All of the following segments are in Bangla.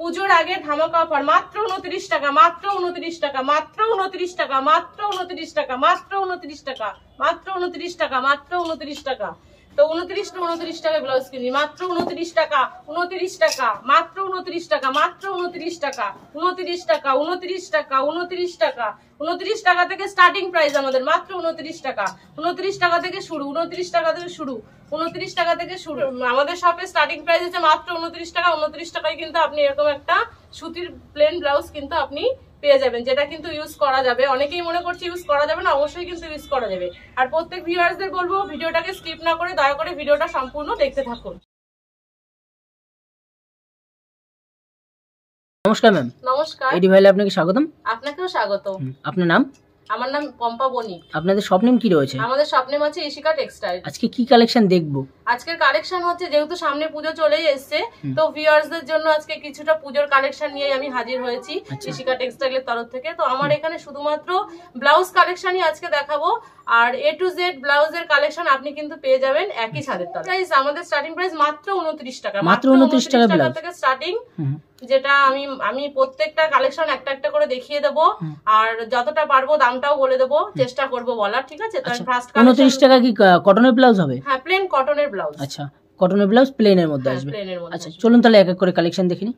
পুজোর আগে ধামাকা অফার মাত্র উনত্রিশ টাকা মাত্র উনত্রিশ টাকা মাত্র উনত্রিশ টাকা মাত্র উনত্রিশ টাকা মাত্র উনত্রিশ টাকা মাত্র উনত্রিশ টাকা মাত্র উনত্রিশ টাকা তো উনত্রিশ উনত্রিশ টাকা ব্লাউজ কিনি মাত্র উনত্রিশ টাকা উনত্রিশ টাকা মাত্র উনত্রিশ টাকা মাত্র উনত্রিশ টাকা উনত্রিশ টাকা উনত্রিশ টাকা উনত্রিশ টাকা উনত্রিশ টাকা থেকে স্টার্টিং প্রাইস আমাদের মাত্র উনত্রিশ টাকা উনত্রিশ টাকা থেকে শুরু উনত্রিশ টাকা থেকে শুরু উনত্রিশ টাকা থেকে শুরু আমাদের শপে স্টার্টিং প্রাইস হচ্ছে মাত্র উনত্রিশ টাকা উনত্রিশ টাকায় কিন্তু আপনি এরকম একটা সুতির প্লেন ব্লাউজ কিন্তু আপনি পেয়ে যাবেন যেটা কিন্তু ইউজ করা যাবে অনেকেই মনে করছে ইউজ করা যাবে না অবশ্যই কিন্তু ইউজ করা যাবে আর প্রত্যেক ভিউয়ার্সদের বলবো ভিডিওটাকে স্কিপ না করে দয়া করে ভিডিওটা সম্পূর্ণ দেখতে থাকুন নমস্কার ম্যাম নমস্কার এডি ভাইলে আপনাকে স্বাগতম আপনাকেও স্বাগত আপনার নাম আমার নাম পম্পা বনি আপনাদের স্বপ্নেম কি রয়েছে আমাদের স্বপ্নেম আছে ইশিকা টেক্সটাইল আজকে কি কালেকশন দেখবো আজকের কালেকশন হচ্ছে যেহেতু সামনে পুজো চলেই এসছে তো ভিউয়ার্সদের জন্য আজকে কিছুটা পুজোর কালেকশন নিয়ে আমি হাজির হয়েছি আচ্ছা। ঋষিকা টেক্সটাইলের তরফ থেকে তো আমার এখানে শুধুমাত্র ব্লাউজ কালেকশনই আজকে দেখাবো আর এ টু জেড ব্লাউজের কালেকশন আপনি কিন্তু পেয়ে যাবেন একই আচ্ছা। ছাদের তলায় প্রাইস আমাদের স্টার্টিং প্রাইস মাত্র 29 টাকা মাত্র 29 টাকা থেকে স্টার্টিং যেটা আমি আমি প্রত্যেকটা কালেকশন একটা একটা করে দেখিয়ে দেবো আর যতটা পারবো দামটাও বলে দেবো চেষ্টা করব বলার ঠিক আছে তো ফার্স্ট 29 টাকা কি কটনের ব্লাউজ হবে হ্যাঁ প্লেন কটনের ব্লাউজ আচ্ছা কটনের ব্লাউজ মধ্যে হ্যাঁ, আসবে আচ্ছা চলুন তাহলে এক এক করে কালেকশন দেখিনি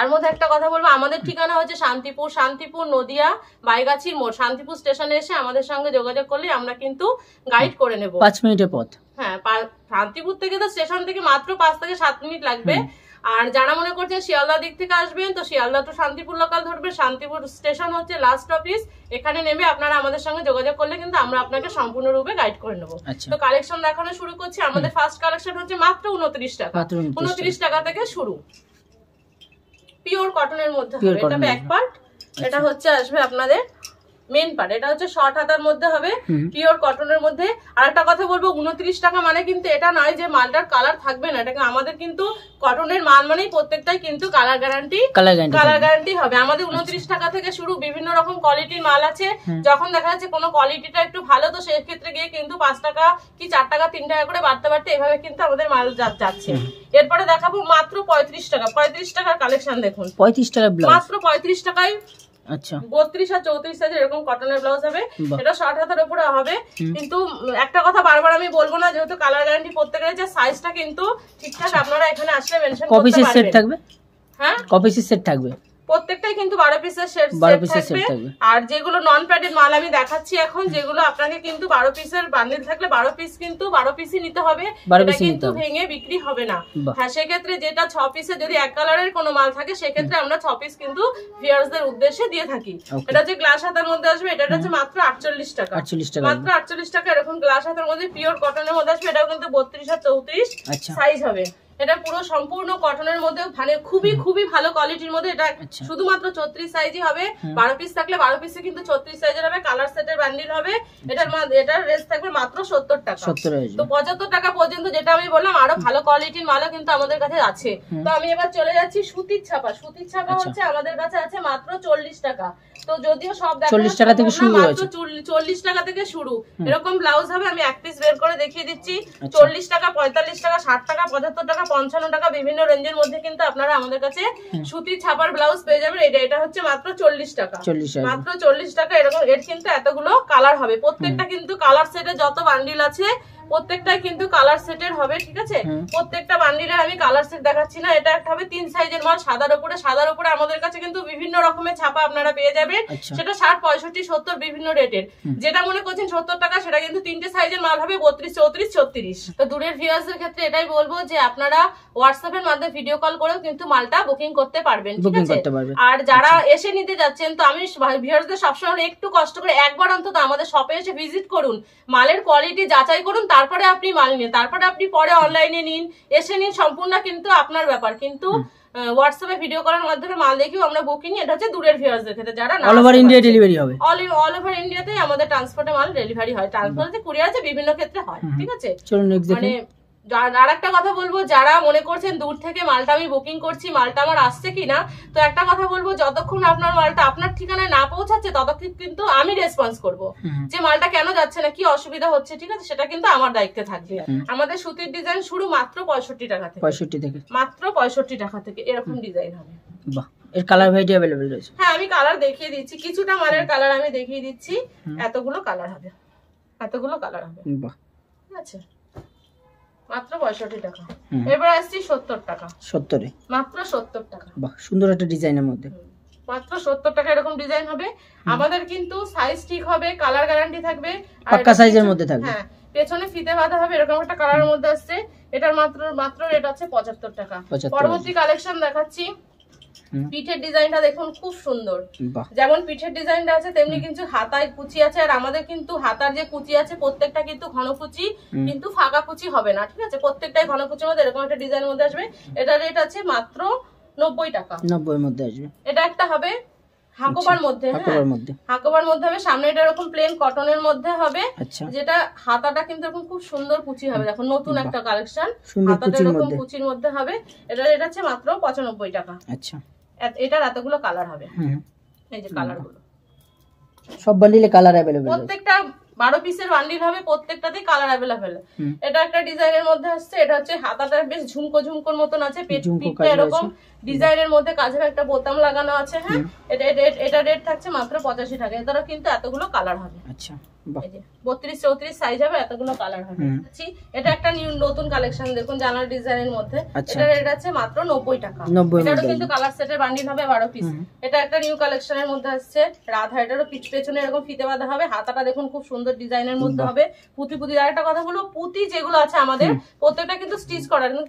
আর মধ্যে একটা কথা বলবো আমাদের ঠিকানা হচ্ছে শান্তিপুর শান্তিপুর নদিয়া বাইগাছির মোড় শান্তিপুর স্টেশনে এসে আমাদের সঙ্গে যোগাযোগ করলে আমরা কিন্তু গাইড করে নেব পাঁচ মিনিটের পথ হ্যাঁ শান্তিপুর থেকে তো স্টেশন থেকে মাত্র পাঁচ থেকে সাত মিনিট লাগবে আর যারা মনে করছে শিয়ালদা দিক থেকে আসবেন তো শিয়ালদা তো শান্তিপুর লোকাল ধরবে শান্তিপুর স্টেশন হচ্ছে লাস্ট অফিস এখানে নেমে আপনারা আমাদের সঙ্গে যোগাযোগ করলে কিন্তু আমরা আপনাকে সম্পূর্ণরূপে গাইড করে নেবো আচ্ছা। তো কালেকশন দেখানো শুরু করছি আমাদের ফার্স্ট কালেকশন হচ্ছে মাত্র উনত্রিশ টাকা উনত্রিশ টাকা থেকে শুরু পিওর কটনের মধ্যে এটা ব্যাক পার্ট এটা আচ্ছা। হচ্ছে আসবে আপনাদের মেন পার্ট এটা হচ্ছে শর্ট হাতার মধ্যে হবে পিওর কটনের মধ্যে আর একটা কথা বলবো উনত্রিশ টাকা মানে কিন্তু এটা নয় যে মালটার কালার থাকবে না এটাকে আমাদের কিন্তু কটনের মাল মানেই প্রত্যেকটাই কিন্তু কালার গ্যারান্টি কালার গ্যারান্টি হবে আমাদের উনত্রিশ টাকা থেকে শুরু বিভিন্ন রকম কোয়ালিটির মাল আছে যখন দেখা যাচ্ছে কোনো কোয়ালিটিটা একটু ভালো তো সেই ক্ষেত্রে গিয়ে কিন্তু পাঁচ টাকা কি চার টাকা তিন টাকা করে বাড়তে বাড়তে এভাবে কিন্তু আমাদের মাল যাচ্ছে এরপরে দেখাবো মাত্র পঁয়ত্রিশ টাকা পঁয়ত্রিশ টাকার কালেকশন দেখুন পঁয়ত্রিশ টাকা মাত্র পঁয়ত্রিশ টাকায় আচ্ছা বত্রিশ আর চৌত্রিশ সাইজের এরকম কটনের ব্লাউজ হবে এটা শর্ট উপরে হবে কিন্তু একটা কথা বারবার আমি বলবো না যেহেতু কালার গ্যারান্টি করতে যে সাইজটা কিন্তু ঠিকঠাক আচ্ছা। আপনারা এখানে আসলে মেনশন কপি সেট থাকবে হ্যাঁ কপি সেট থাকবে প্রত্যেকটাই কিন্তু বারো পিসের সেট থাকবে আর যেগুলো নন প্যাডেড মাল আমি দেখাচ্ছি এখন যেগুলো আপনাকে কিন্তু বারো পিসের বান্ডিল থাকলে বারো পিস কিন্তু বারো পিসই নিতে হবে কিন্তু ভেঙে বিক্রি হবে না হ্যাঁ সেক্ষেত্রে যেটা ছ পিসে যদি এক কালারের কোনো মাল থাকে সেক্ষেত্রে আমরা ছ পিস কিন্তু ভিয়ার্সদের উদ্দেশ্যে দিয়ে থাকি এটা যে গ্লাস হাতার মধ্যে আসবে এটা হচ্ছে মাত্র আটচল্লিশ টাকা মাত্র আটচল্লিশ টাকা এরকম গ্লাস হাতার মধ্যে পিওর কটনের মধ্যে আসবে এটাও কিন্তু বত্রিশ আর চৌত্রিশ সাইজ আচ্ছা। হবে এটা পুরো সম্পূর্ণ কটনের মধ্যে মানে খুবই খুবই ভালো কোয়ালিটির মধ্যে এটা আচ্ছা। শুধুমাত্র চৌত্রিশ সাইজই হবে বারো পিস থাকলে বারো পিসে কিন্তু চৌত্রিশ সাইজের হবে কালার সেটের ব্যান্ডিল হবে আচ্ছা। এটার এটার রেঞ্জ থাকবে মাত্র সত্তর টাকা তো পঁচাত্তর টাকা পর্যন্ত যেটা আমি বললাম আরো ভালো কোয়ালিটির মালও কিন্তু আমাদের কাছে আছে তো আমি এবার চলে যাচ্ছি সুতির ছাপা সুতির ছাপা আচ্ছা। হচ্ছে আমাদের কাছে আছে মাত্র চল্লিশ টাকা তো যদিও সব চল্লিশ টাকা থেকে শুরু চল্লিশ টাকা থেকে শুরু এরকম ব্লাউজ হবে আমি এক পিস বের করে দেখিয়ে দিচ্ছি চল্লিশ টাকা পঁয়তাল্লিশ টাকা ষাট টাকা পঁচাত্তর টাকা পঞ্চান্ন টাকা বিভিন্ন রেঞ্জের মধ্যে কিন্তু আপনারা আমাদের কাছে সুতি ছাপার ব্লাউজ পেয়ে যাবেন এটা এটা হচ্ছে মাত্র চল্লিশ টাকা মাত্র চল্লিশ টাকা এরকম এর কিন্তু এতগুলো কালার হবে প্রত্যেকটা কিন্তু কালার সেটে যত বান্ডিল আছে প্রত্যেকটাই কিন্তু কালার সেটের হবে ঠিক আছে প্রত্যেকটা বান্ডিলের আমি কালার সেট দেখাচ্ছি না এটা একটা হবে তিন সাইজের মাল সাদার উপরে সাদার উপরে আমাদের কাছে কিন্তু বিভিন্ন রকমের ছাপা আপনারা পেয়ে যাবেন আচ্ছা। সেটা ষাট পঁয়ষট্টি সত্তর বিভিন্ন রেটের যেটা মনে করছেন সত্তর টাকা সেটা কিন্তু তিনটে সাইজের মাল হবে বত্রিশ চৌত্রিশ ছত্রিশ তো দূরের ভিউয়ার্সদের ক্ষেত্রে এটাই বলবো যে আপনারা হোয়াটসঅ্যাপের মাধ্যমে ভিডিও কল করেও কিন্তু মালটা বুকিং করতে পারবেন ঠিক আছে আর যারা আচ্ছা। এসে নিতে যাচ্ছেন তো আমি ভিউয়ার্সদের সবসময় একটু কষ্ট করে একবার অন্তত আমাদের শপে এসে ভিজিট করুন মালের কোয়ালিটি যাচাই করুন তারপরে আপনি মাল নিন তারপরে আপনি পরে অনলাইনে নিন এসে নিন সম্পূর্ণ কিন্তু আপনার ব্যাপার কিন্তু হোয়াটসঅ্যাপে ভিডিও করার মাধ্যমে মাল দেখিও আমরা বুকিং এটা হচ্ছে দূরের ভিউয়ার্সদের ক্ষেত্রে যারা অল ওভার ইন্ডিয়া ডেলিভারি হবে অল অল ওভার ইন্ডিয়াতেই আমাদের ট্রান্সপোর্টে মাল ডেলিভারি হয় ট্রান্সপোর্টে কুরিয়ার আছে বিভিন্ন ক্ষেত্রে হয় ঠিক আছে চলুন মানে আর একটা কথা বলবো যারা মনে করছেন দূর থেকে মালটা আমি বুকিং করছি মালটা আমার আসছে কি না তো একটা কথা বলবো যতক্ষণ আপনার মালটা আপনার ঠিকানায় না পৌঁছাচ্ছে ততক্ষণ কিন্তু আমি রেসপন্স করব যে মালটা কেন যাচ্ছে না কি অসুবিধা হচ্ছে ঠিক আছে সেটা কিন্তু আমার দায়িত্বে থাকবে আমাদের সুতির ডিজাইন শুরু মাত্র পঁয়ষট্টি টাকা থেকে পঁয়ষট্টি থেকে মাত্র পঁয়ষট্টি টাকা থেকে এরকম ডিজাইন হবে বাহ এর কালার ভ্যারাইটি রয়েছে হ্যাঁ আমি কালার দেখিয়ে দিচ্ছি কিছুটা মালের কালার আমি দেখিয়ে দিচ্ছি এতগুলো কালার হবে এতগুলো কালার হবে বাহ ঠিক আছে টাকা এরকম ডিজাইন হবে আমাদের কিন্তু সাইজ ঠিক হবে কালার গ্যারান্টি থাকবে হ্যাঁ, পেছনে ফিতে বাঁধা হবে এরকম একটা কালারের মধ্যে আসছে এটার মাত্র মাত্র রেট আছে পঁচাত্তর টাকা পরবর্তী কালেকশন দেখাচ্ছি পিঠের ডিজাইনটা দেখুন খুব সুন্দর যেমন পিঠের ডিজাইনটা আছে তেমনি কিন্তু হাতায় কুচি আছে আর আমাদের কিন্তু হাতার যে কুচি আছে প্রত্যেকটা কিন্তু ঘন কুচি কিন্তু ফাঁকা কুচি হবে না ঠিক আছে প্রত্যেকটাই ঘনকুচির মধ্যে এরকম একটা ডিজাইন মধ্যে আসবে এটা রেট আছে মাত্র নব্বই টাকা নব্বই মধ্যে আসবে এটা একটা হবে হাকোবার হাকোবার সামনে প্লেন কটনের মধ্যে হবে আচ্ছা। যেটা হাতাটা কিন্তু খুব সুন্দর কুচি হবে আচ্ছা। এটার এতগুলো কালার হবে কালার প্রত্যেকটা বারো পিসের বান্ডিল হবে প্রত্যেকটাতে কালার অ্যাভেলেবেল এটা একটা ডিজাইনের মধ্যে আসছে এটা হচ্ছে হাতাটা বেশ ঝুমকো ঝুমকোর মতন আছে পেট এরকম ডিজাইনের মধ্যে কাজের একটা বোতাম লাগানো আছে হ্যাঁ এটা এটা রেট থাকছে মাত্র পঁচাশি টাকা এ দ্বারা কিন্তু এতগুলো কালার হবে আচ্ছা বারো পিস আচ্ছা, এটা একটা নিউ কালেকশনের আচ্ছা। মধ্যে আসছে রাধা পেছনে এরকম ফিতে বাঁধা হবে হাতাটা দেখুন খুব সুন্দর ডিজাইনের মধ্যে হবে পুঁতি পুঁতি আর একটা কথা বলবো পুঁতি যেগুলো আছে আমাদের প্রত্যেকটা কিন্তু স্টিচ করার কিন্তু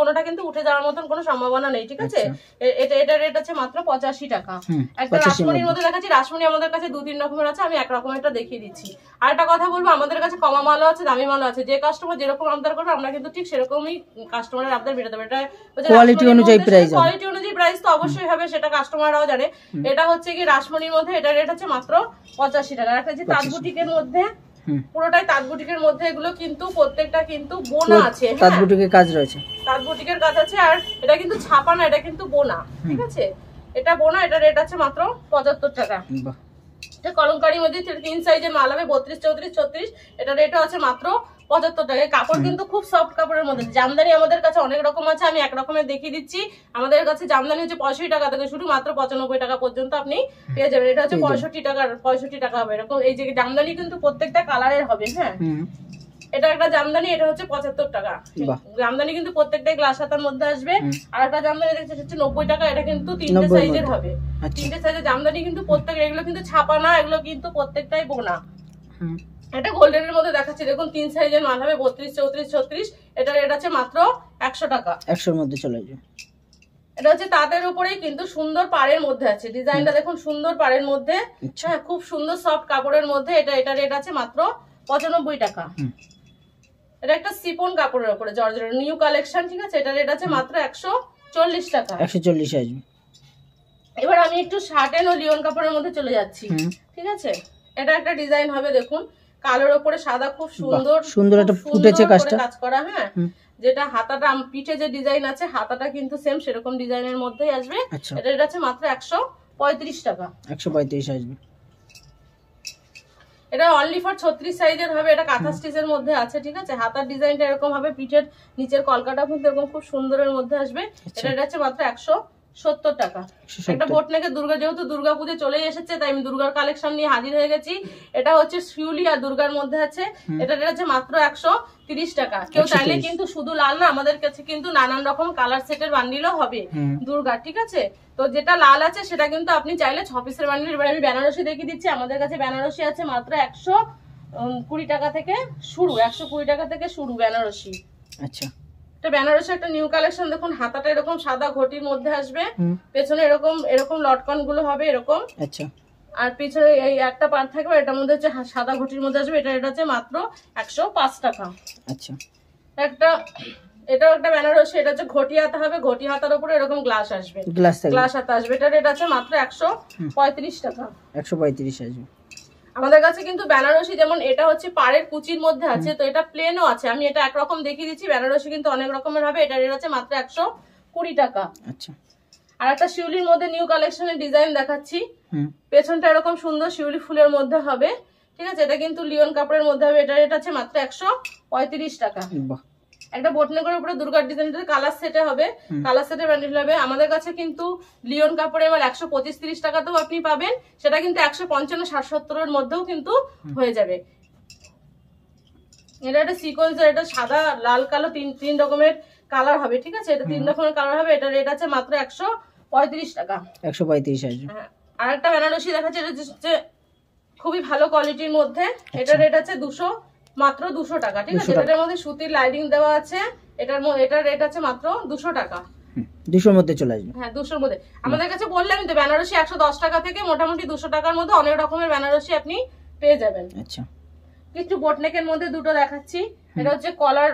কোনোটা কিন্তু উঠে যাওয়ার মতন কোনো সম্ভাবনা নেই ঠিক আছে আচ্ছা। মাত্র পঁচাশি টাকা সেরকমই কাস্টমারের অনুযায়ী প্রাইস তো অবশ্যই হবে সেটা জানে এটা হচ্ছে কি রাসমণির মধ্যে এটা রেট মাত্র পঁচাশি টাকা একটা মধ্যে পুরোটাই তাঁত বুটিকের মধ্যে এগুলো কিন্তু প্রত্যেকটা কিন্তু বোনা আছে তাঁত হ্যাঁ। বুটিকের কাজ রয়েছে তাঁত বুটিকের কাজ আছে আর এটা কিন্তু ছাপা না এটা কিন্তু বোনা ঠিক আছে এটা বোনা এটা রেট আছে মাত্র পঁচাত্তর টাকা এটা মধ্যে তিন সাইজের মাল হবে বত্রিশ চৌত্রিশ ছত্রিশ এটা রেটও আছে মাত্র পঁচাত্তর টাকা কাপড় কিন্তু খুব সফট কাপড়ের মধ্যে জামদানি আমাদের কাছে অনেক রকম আছে আমি এক রকমের দেখিয়ে দিচ্ছি আমাদের কাছে জামদানি হচ্ছে পঁয়ষট্টি টাকা থেকে শুধু মাত্র পঁচানব্বই টাকা পর্যন্ত আপনি পেয়ে যাবেন এটা হচ্ছে পঁয়ষট্টি টাকার পঁয়ষট্টি টাকা হবে এরকম এই যে জামদানি কিন্তু প্রত্যেকটা কালারের হবে হ্যাঁ এটা একটা জামদানি এটা হচ্ছে পঁচাত্তর টাকা জামদানি কিন্তু প্রত্যেকটাই গ্লাস হাতার মধ্যে আসবে আর একটা জামদানি দেখছে হচ্ছে নব্বই টাকা এটা কিন্তু তিনটে সাইজের হবে আচ্ছা। তিনটে সাইজের জামদানি কিন্তু প্রত্যেক এগুলো কিন্তু ছাপা না এগুলো কিন্তু প্রত্যেকটাই বোনা এটা গোল্ডেনের মধ্যে দেখাচ্ছি দেখুন তিন সাইজের মাল হবে বত্রিশ চৌত্রিশ ছত্রিশ এটা রেট আছে মাত্র একশো টাকা একশোর মধ্যে চলে যাবে এটা হচ্ছে তাদের উপরেই কিন্তু সুন্দর পাড়ের মধ্যে আছে ডিজাইনটা দেখুন সুন্দর পাড়ের মধ্যে আচ্ছা। হ্যাঁ খুব সুন্দর সফট কাপড়ের মধ্যে এটা এটা রেট আছে মাত্র পঁচানব্বই টাকা এটা একটা সিপন কাপড়ের উপরে জর্জর নিউ কালেকশন ঠিক আছে এটা রেট আছে মাত্র একশো চল্লিশ টাকা একশো চল্লিশ আসবে এবার আমি একটু শার্টেন ও লিওন কাপড়ের মধ্যে চলে যাচ্ছি ঠিক আছে এটা একটা ডিজাইন হবে দেখুন কালোর ওপরে সাদা খুব সুন্দর সুন্দর একটা ফুটেছে কাজটা কাজ করা হ্যাঁ যেটা হাতাটা পিঠে যে ডিজাইন আছে হাতাটা কিন্তু সেম সেরকম ডিজাইনের মধ্যেই আসবে আচ্ছা। এটা এটা আছে মাত্র একশো পঁয়ত্রিশ টাকা একশো পঁয়ত্রিশ আসবে এটা অনলি ফর ছত্রিশ সাইজের হবে এটা কাঁথা স্টিচের মধ্যে আছে ঠিক আছে হাতার ডিজাইনটা এরকম হবে পিঠের নিচের কলকাটা কিন্তু এরকম খুব সুন্দরের মধ্যে আসবে আচ্ছা। এটা হচ্ছে মাত্র একশো সত্তর টাকা একটা বোটনেকে দুর্গা যেহেতু দুর্গা পুজো এসেছে তাই আমি দুর্গার কালেকশন নিয়ে হাজির হয়ে গেছি এটা হচ্ছে শিউলি আর দুর্গার মধ্যে আছে এটা হচ্ছে মাত্র একশো তিরিশ টাকা কেউ চাইলে শুধু লাল না আমাদের কাছে কিন্তু নানান রকম কালার সেটের বান্ডিলও হবে দুর্গা ঠিক আছে তো যেটা লাল আছে সেটা কিন্তু আপনি চাইলে ছ পিসের বান্ডিল এবার আমি বেনারসি দেখিয়ে দিচ্ছি আমাদের কাছে বেনারসি আছে মাত্র একশো কুড়ি টাকা থেকে শুরু একশো কুড়ি টাকা থেকে শুরু বেনারসি আচ্ছা এটা বেনারসি একটা নিউ কালেকশন দেখুন হাতাটা এরকম সাদা ঘটির মধ্যে আসবে পেছনে এরকম এরকম লটকন গুলো হবে এরকম আচ্ছা আর পিছনে এই একটা পার্ট থাকবে এটার মধ্যে হচ্ছে সাদা ঘটির মধ্যে আসবে এটা এটা হচ্ছে মাত্র একশো পাঁচ টাকা আচ্ছা একটা এটাও একটা বেনারসি এটা হচ্ছে ঘটি হাতা হবে ঘটি হাতার উপরে এরকম গ্লাস আসবে গ্লাস গ্লাস হাতা আসবে এটা এটা হচ্ছে মাত্র একশো পঁয়ত্রিশ টাকা একশো পঁয়ত্রিশ আসবে আমাদের কাছে কিন্তু বেনারসি যেমন এটা হচ্ছে পাড়ের কুচির মধ্যে আছে তো এটা প্লেনও আছে আমি এটা একরকম দেখিয়ে দিচ্ছি বেনারসি কিন্তু অনেক রকমের হবে এটা রেট আছে মাত্র একশো কুড়ি টাকা আচ্ছা আর একটা শিউলির মধ্যে নিউ কালেকশনের ডিজাইন দেখাচ্ছি পেছনটা এরকম সুন্দর শিউলি ফুলের মধ্যে হবে ঠিক আছে এটা কিন্তু লিওন কাপড়ের মধ্যে হবে এটা রেট আছে মাত্র একশো পঁয়ত্রিশ টাকা একটা বোটনেকের উপরে দুর্গার ডিজাইনটা কালার সেটে হবে কালার সেটে ব্যান্ডেল হবে আমাদের কাছে কিন্তু লিওন কাপড়ে এবার একশো পঁচিশ তিরিশ টাকাতেও আপনি পাবেন সেটা কিন্তু একশো পঞ্চান্ন ষাট সত্তরের মধ্যেও কিন্তু হয়ে যাবে এটা একটা সিকোয়েন্স এটা সাদা লাল কালো তিন তিন রকমের কালার হবে ঠিক আছে এটা তিন রকমের কালার হবে এটা রেট আছে মাত্র একশো পঁয়ত্রিশ টাকা একশো পঁয়ত্রিশ হ্যাঁ। আর একটা বেনারসি দেখাচ্ছে এটা খুবই ভালো কোয়ালিটির মধ্যে এটা রেট আচ্ছা। আছে দুশো মাত্র দুশো টাকা ঠিক আছে এটার মধ্যে সুতির লাইটিং দেওয়া আছে এটার এটার রেট আছে মাত্র দুশো টাকা দুশোর মধ্যে চলে আসবে হ্যাঁ দুশোর মধ্যে আমাদের কাছে তো বেনারসি একশো দশ টাকা থেকে মোটামুটি দুশো টাকার মধ্যে অনেক রকমের বেনারসি আপনি পেয়ে যাবেন আচ্ছা কিছু বোটনেকের মধ্যে দুটো দেখাচ্ছি এটা হচ্ছে কলার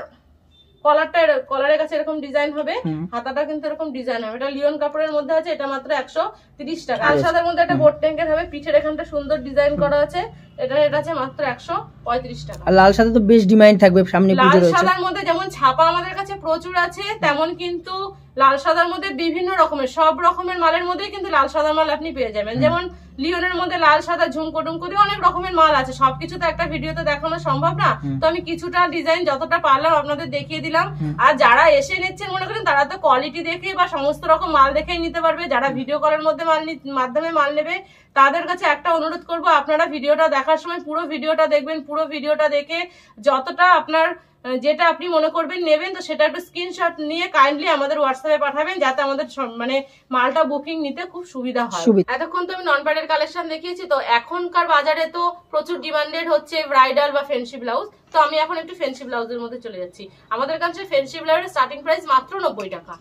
কলারটা কলারের কাছে এরকম ডিজাইন হবে হাতাটা কিন্তু এরকম ডিজাইন হবে এটা লিওন কাপড়ের মধ্যে আছে এটা মাত্র একশো তিরিশ টাকা আচ্ছা। সাদার মধ্যে একটা বোর্ড ট্যাঙ্কের হবে পিঠের এখানটা সুন্দর ডিজাইন করা আছে এটা এটা মাত্র একশো পঁয়ত্রিশ টাকা লাল সাদা তো বেশ ডিমান্ড থাকবে সামনে লাল সাদার মধ্যে যেমন ছাপা আমাদের কাছে প্রচুর আছে তেমন কিন্তু লাল সাদার মধ্যে বিভিন্ন রকমের সব রকমের মালের মধ্যেই কিন্তু লাল সাদার মাল আপনি পেয়ে যাবেন যেমন লিওনের মধ্যে লাল সাদা ঝুমকো টুমকো দিয়ে অনেক রকমের মাল আছে সবকিছু তো একটা ভিডিওতে দেখানো সম্ভব না তো আমি কিছুটা ডিজাইন যতটা পারলাম আপনাদের দেখিয়ে দিলাম আর যারা এসে নিচ্ছেন মনে করেন তারা তো কোয়ালিটি দেখে বা সমস্ত রকম মাল দেখেই নিতে পারবে যারা ভিডিও কলের মধ্যে মাল মাধ্যমে মাল নেবে তাদের কাছে একটা অনুরোধ করব আপনারা ভিডিওটা দেখার সময় পুরো ভিডিওটা দেখবেন পুরো ভিডিওটা দেখে যতটা আপনার যেটা আপনি মনে করবেন নেবেন তো সেটা একটু স্ক্রিনশট নিয়ে কাইন্ডলি আমাদের হোয়াটসঅ্যাপে পাঠাবেন যাতে আমাদের মানে মালটা বুকিং নিতে খুব সুবিধা হয় এতক্ষণ তো আমি নন প্যাডের কালেকশন দেখিয়েছি তো এখনকার বাজারে তো প্রচুর ডিমান্ডেড হচ্ছে ব্রাইডাল বা ফ্রেন্ডশিপ ব্লাউজ তো আমি এখন একটু ফ্যান্সি ব্লাউজের মধ্যে চলে যাচ্ছি আমাদের কাছে ফ্যান্সি ব্লাউজের স্টার্টিং প্রাইস মাত্র নব্বই টাকা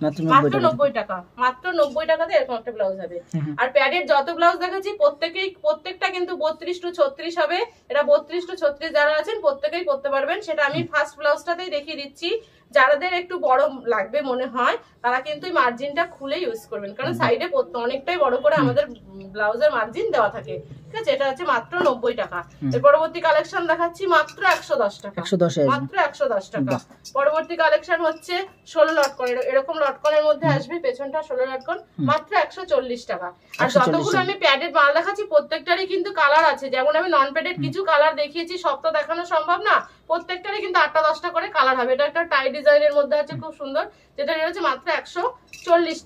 মাত্র নব্বই টাকা মাত্র নব্বই টাকাতে এরকম একটা ব্লাউজ হবে আর প্যাডের যত ব্লাউজ দেখাচ্ছি প্রত্যেকেই প্রত্যেকটা কিন্তু বত্রিশ টু ছত্রিশ হবে এটা বত্রিশ টু ছত্রিশ যারা আছেন প্রত্যেকেই করতে পারবেন সেটা আমি ফার্স্ট ব্লাউজটাতেই দেখিয়ে দিচ্ছি যাদের একটু বড় লাগবে মনে হয় তারা কিন্তু মার্জিনটা খুলে ইউজ করবেন কারণ সাইডে অনেকটাই বড় করে আমাদের ব্লাউজের মার্জিন দেওয়া থাকে এরকম লটকনের মধ্যে আসবে পেছনটা ষোলো মাত্র একশো চল্লিশ টাকা আর আমি মাল দেখাচ্ছি প্রত্যেকটারই কিন্তু কালার আছে যেমন আমি নন প্যাডেড কিছু কালার দেখিয়েছি সব তো দেখানো সম্ভব না প্রত্যেকটারই কিন্তু আটটা দশটা করে কালার হবে এটা একটা টাইড ডিজাইনের মধ্যে আছে খুব সুন্দর যেটা হচ্ছে মাত্র একশো চল্লিশ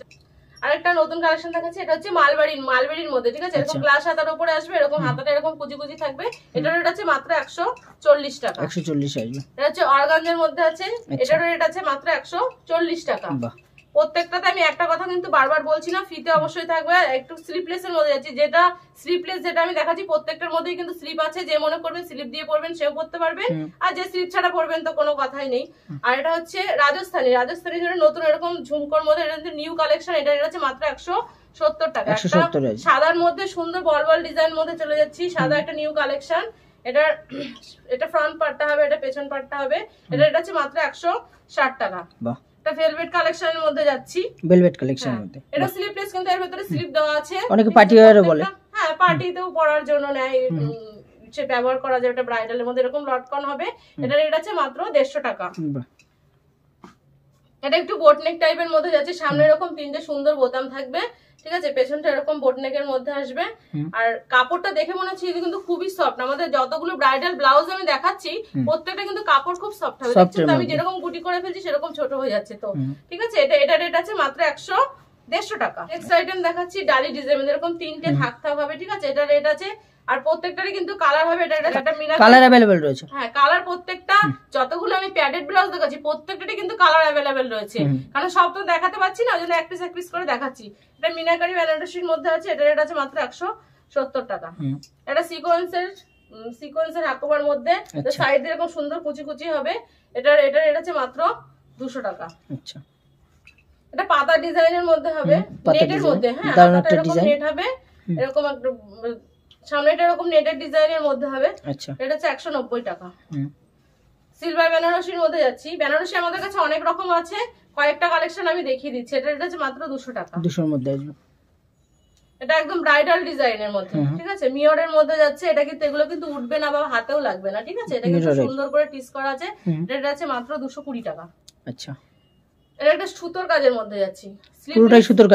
আরেকটা নতুন কালেকশন থাকে এটা হচ্ছে মালবাড়ির মালবাড়ির মধ্যে ঠিক আছে এরকম গ্লাস আচ্ছা। হাতার উপরে আসবে এরকম হাতাটা এরকম কুচি কুচি থাকবে এটার রেট আছে মাত্র একশো চল্লিশ টাকা একশো চল্লিশ আসবে এটা হচ্ছে অর্গানজের মধ্যে আছে আচ্ছা। এটার রেট আছে মাত্র একশো চল্লিশ টাকা প্রত্যেকটাতে আমি একটা কথা কিন্তু বারবার বলছি না ফিতে অবশ্যই থাকবে আর একটু স্লিপলেসের মধ্যে যাচ্ছি যেটা স্লিপলেস যেটা আমি দেখাচ্ছি প্রত্যেকটার মধ্যেই কিন্তু স্লিপ আছে যে মনে করবেন স্লিপ দিয়ে পরবেন সেও পড়তে পারবেন আর যে স্লিপ ছাড়া পড়বেন তো কোনো কথাই নেই আর এটা হচ্ছে রাজস্থানি রাজস্থানি ধরে নতুন এরকম ঝুমকোর মধ্যে এটা নিউ কালেকশন এটা এটা হচ্ছে মাত্র একশো সত্তর টাকা একটা সাদার মধ্যে সুন্দর বল ডিজাইন মধ্যে চলে যাচ্ছি সাদা একটা নিউ কালেকশন এটা এটা ফ্রন্ট পার্টটা হবে এটা পেছন পার্টটা হবে এটা এটা হচ্ছে মাত্র একশো ষাট টাকা একটা কালেকশনের মধ্যে যাচ্ছি ভেলভেট কালেকশনের হ্যাঁ। এটা স্লিভলেস কিন্তু এর ভিতরে স্লিভ দেওয়া আছে হ্যাঁ পার্টিতেও পরার জন্য নেয় সে ব্যবহার করা যায় এটা এর মধ্যে এরকম লটকন হবে এটা রেট আছে মাত্র দেড়শো টাকা এটা একটু বোটনেক টাইপের মধ্যে যাচ্ছে সামনে এরকম তিনটে সুন্দর বোতাম থাকবে ঠিক আছে পেছনটা এরকম বোটনেকের মধ্যে আসবে আর কাপড়টা দেখে মনে হচ্ছে কিন্তু খুবই সফট আমাদের যতগুলো ব্রাইডাল ব্লাউজ আমি দেখাচ্ছি প্রত্যেকটা কিন্তু কাপড় খুব সফট হবে আমি যেরকম গুটি করে ফেলছি সেরকম ছোট হয়ে যাচ্ছে তো ঠিক আছে এটা এটা রেট আছে মাত্র একশো দেড়শো টাকা নেক্সট আইটেম দেখাচ্ছি ডালি ডিজাইন এরকম তিনটে থাকতে হবে ঠিক আছে এটা রেট আছে আর প্রত্যেকটারই কিন্তু কালার হবে এটা একটা মিনা কালার अवेलेबल রয়েছে হ্যাঁ কালার প্রত্যেকটা যতগুলো আমি প্যাডেড ব্লাউজ দেখাচ্ছি প্রত্যেকটারই কিন্তু কালার अवेलेबल রয়েছে কারণ সব তো দেখাতে পাচ্ছি না ওজন্য এক পিস এক করে দেখাচ্ছি এটা মিনাকারি ভ্যালেন্টাসির মধ্যে আছে এটা রেট আছে মাত্র 170 টাকা এটা সিকোয়েন্সের সিকোয়েন্সের হাকোবার মধ্যে সাইড আচ্ছা। এরকম সুন্দর কুচি কুচি হবে এটা এটা রেট আছে মাত্র 200 টাকা আচ্ছা এটা পাতা ডিজাইনের মধ্যে হবে নেটের মধ্যে হ্যাঁ এটা এরকম নেট হবে এরকম একটা সামনেটা এরকম নেটের ডিজাইনের মধ্যে হবে আচ্ছা। এটা হচ্ছে একশো নব্বই টাকা সিলভার বেনারসির মধ্যে যাচ্ছি বেনারসি আমাদের কাছে অনেক রকম আছে কয়েকটা কালেকশন আমি দেখিয়ে দিচ্ছি এটা এটা হচ্ছে মাত্র দুশো টাকা দুশোর মধ্যে আসবে এটা একদম ব্রাইডাল ডিজাইনের মধ্যে ঠিক আছে মিয়রের মধ্যে যাচ্ছে এটা কিন্তু এগুলো কিন্তু উঠবে না বা হাতেও লাগবে না ঠিক আছে এটা কিন্তু সুন্দর করে টিস করা আছে এটা আছে মাত্র দুশো কুড়ি টাকা আচ্ছা এটা একটা সুতোর কাজের মধ্যে যাচ্ছি সুতোর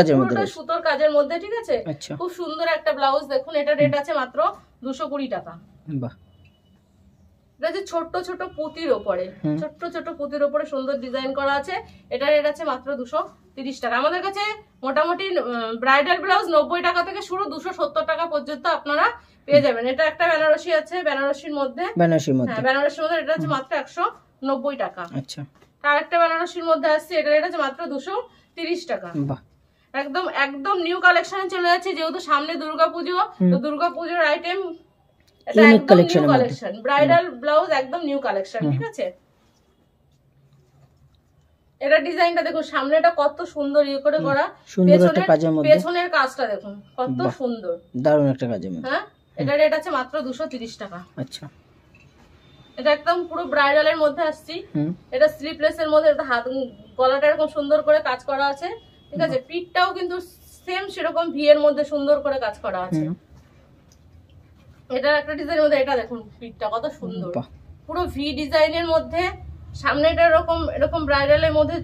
কাজের মধ্যে ঠিক আছে আচ্ছা। খুব সুন্দর একটা ব্লাউজ দেখুন রেট আছে মাত্র টাকা এটা পুঁতির ছোট পুঁতির সুন্দর ডিজাইন করা আছে রেট মাত্র টাকা আমাদের কাছে মোটামুটি ব্রাইডাল ব্লাউজ নব্বই টাকা থেকে শুরু দুশো সত্তর টাকা পর্যন্ত আপনারা পেয়ে যাবেন এটা একটা বেনারসি আছে বেনারসির মধ্যে বেনারসির মধ্যে হ্যাঁ, বেনারসির মধ্যে এটা হচ্ছে মাত্র নব্বই টাকা আচ্ছা আরেকটা বেনারসির মধ্যে আসছে এটা রেট আছে মাত্র দুশো তিরিশ টাকা একদম একদম নিউ কালেকশনে চলে যাচ্ছে যেহেতু সামনে দুর্গাপুজো তো দুর্গাপুজোর আইটেম ব্রাইডাল ব্লাউজ একদম নিউ কালেকশন ঠিক আছে ডিজাইনটা দেখুন কত সুন্দর ইয়ে করে করা পেছনের কাজটা দেখুন কত সুন্দর দারুণ একটা হ্যাঁ এটা রেট আছে মাত্র 230 টাকা আচ্ছা এটা একদম পুরো ব্রাইডাল এর মধ্যে আসছি এটা স্লিপলেস এর মধ্যে হাত গলাটা এরকম সুন্দর করে কাজ করা আছে ঠিক আছে পিঠটাও কিন্তু সেম সেরকম ভি এর মধ্যে সুন্দর করে কাজ করা আছে এটা একটা ডিজাইনের মধ্যে এটা দেখুন পিঠটা কত সুন্দর পুরো ভি ডিজাইনের মধ্যে সামনে সামনেটা এরকম এরকম ব্রাইডাল এর মধ্যে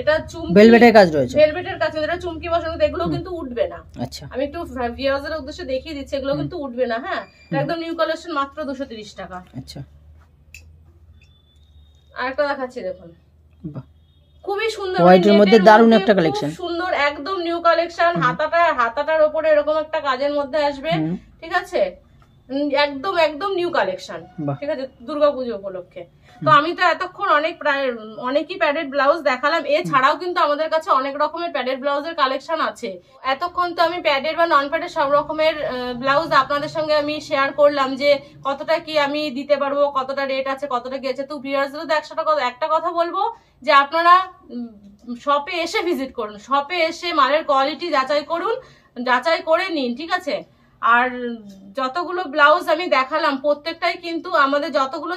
এটা চুমকি ভেলভেটের কাজ রয়েছে ভেলভেটের কাজ এটা চুমকি বসানো এগুলো কিন্তু উঠবে না আচ্ছা আমি একটু ভিউয়ারদের উদ্দেশ্যে দেখিয়ে দিচ্ছি এগুলো কিন্তু উঠবে না হ্যাঁ একদম নিউ কালেকশন মাত্র 230 টাকা আচ্ছা আরেকটা দেখাচ্ছি দেখুন খুবই সুন্দর হোয়াইটের মধ্যে দারুন একটা কালেকশন সুন্দর একদম নিউ কালেকশন হাতাটা হাতাটার উপরে এরকম একটা কাজের মধ্যে আসবে ঠিক আছে একদম একদম নিউ কালেকশন ঠিক আছে দুর্গাপুজো উপলক্ষে তো আমি তো এতক্ষণ অনেক প্রায় অনেকই প্যাডেড ব্লাউজ দেখালাম এছাড়াও কিন্তু আমাদের কাছে অনেক রকমের প্যাডেড ব্লাউজের কালেকশন আছে এতক্ষণ তো আমি প্যাডেড বা নন প্যাডেড সব রকমের ব্লাউজ আপনাদের সঙ্গে আমি শেয়ার করলাম যে কতটা কি আমি দিতে পারবো কতটা রেট আছে কতটা কি আছে তো ভিউয়ার্সদের তো একসাথে একটা কথা বলবো যে আপনারা শপে এসে ভিজিট করুন শপে এসে মালের কোয়ালিটি যাচাই করুন যাচাই করে নিন ঠিক আছে আর যতগুলো ব্লাউজ আমি দেখালাম প্রত্যেকটাই কিন্তু আমাদের যতগুলো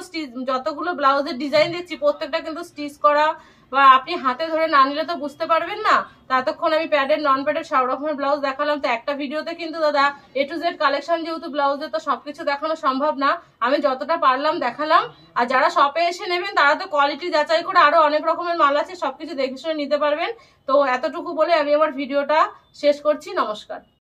যতগুলো ব্লাউজের ডিজাইন দিচ্ছি প্রত্যেকটা কিন্তু স্টিচ করা বা আপনি হাতে ধরে না নিলে তো বুঝতে পারবেন না ততক্ষণ আমি প্যাডের নন প্যাডের সব রকমের ব্লাউজ দেখালাম তো একটা ভিডিওতে কিন্তু দাদা এ টু জেড কালেকশন যেহেতু ব্লাউজে তো সবকিছু দেখানো সম্ভব না আমি যতটা পারলাম দেখালাম আর যারা শপে এসে নেবেন তারা তো কোয়ালিটি যাচাই করে আরও অনেক রকমের মাল আছে সবকিছু দেখে শুনে নিতে পারবেন তো এতটুকু বলে আমি আমার ভিডিওটা শেষ করছি নমস্কার